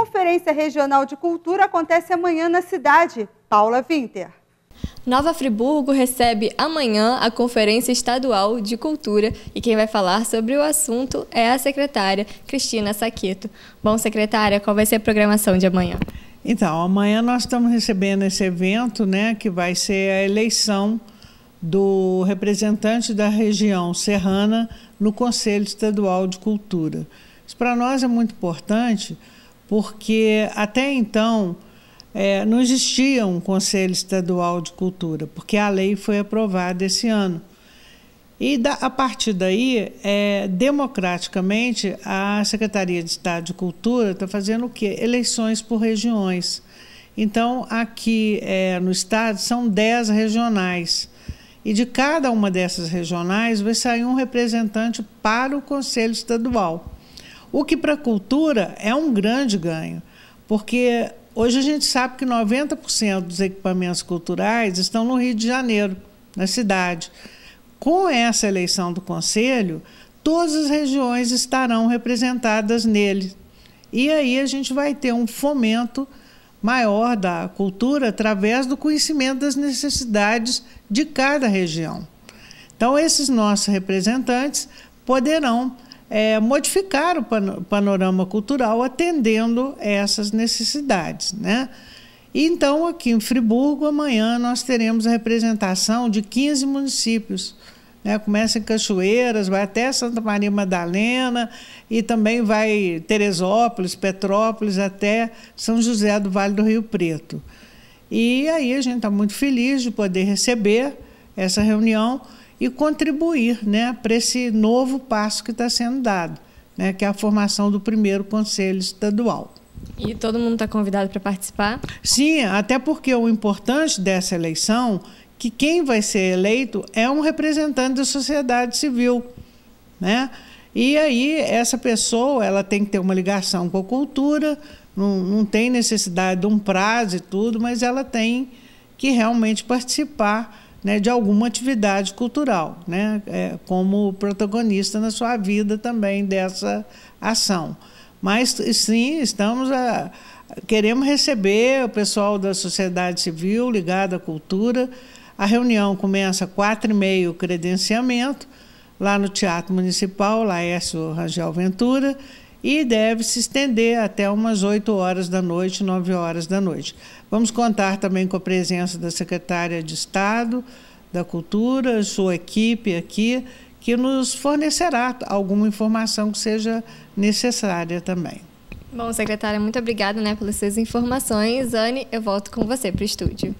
Conferência Regional de Cultura acontece amanhã na cidade. Paula Winter. Nova Friburgo recebe amanhã a Conferência Estadual de Cultura e quem vai falar sobre o assunto é a secretária Cristina Saquito. Bom, secretária, qual vai ser a programação de amanhã? Então, amanhã nós estamos recebendo esse evento, né, que vai ser a eleição do representante da região serrana no Conselho Estadual de Cultura. Isso para nós é muito importante, porque até então é, não existia um Conselho Estadual de Cultura, porque a lei foi aprovada esse ano. E da, a partir daí, é, democraticamente, a Secretaria de Estado de Cultura está fazendo o quê? Eleições por regiões. Então, aqui é, no estado são 10 regionais. E de cada uma dessas regionais vai sair um representante para o Conselho Estadual. O que para a cultura é um grande ganho, porque hoje a gente sabe que 90% dos equipamentos culturais estão no Rio de Janeiro, na cidade. Com essa eleição do conselho, todas as regiões estarão representadas nele. E aí a gente vai ter um fomento maior da cultura através do conhecimento das necessidades de cada região. Então, esses nossos representantes poderão é, modificar o panorama cultural atendendo essas necessidades. Né? Então, aqui em Friburgo, amanhã nós teremos a representação de 15 municípios. Né? Começa em Cachoeiras, vai até Santa Maria Madalena e também vai Teresópolis, Petrópolis, até São José do Vale do Rio Preto. E aí a gente está muito feliz de poder receber essa reunião e contribuir né, para esse novo passo que está sendo dado, né, que é a formação do primeiro Conselho Estadual. E todo mundo está convidado para participar? Sim, até porque o importante dessa eleição que quem vai ser eleito é um representante da sociedade civil, né? E aí essa pessoa ela tem que ter uma ligação com a cultura, não, não tem necessidade de um prazo e tudo, mas ela tem que realmente participar né, de alguma atividade cultural, né, é, como protagonista na sua vida também dessa ação. Mas sim, estamos a, ah, queremos receber o pessoal da sociedade civil ligado à cultura. A reunião começa quatro e meio credenciamento lá no Teatro Municipal, Laércio Rangel Ventura, e deve se estender até umas 8 horas da noite, 9 horas da noite. Vamos contar também com a presença da secretária de Estado da Cultura, sua equipe aqui, que nos fornecerá alguma informação que seja necessária também. Bom, secretária, muito obrigada né, pelas suas informações. Anne, eu volto com você para o estúdio.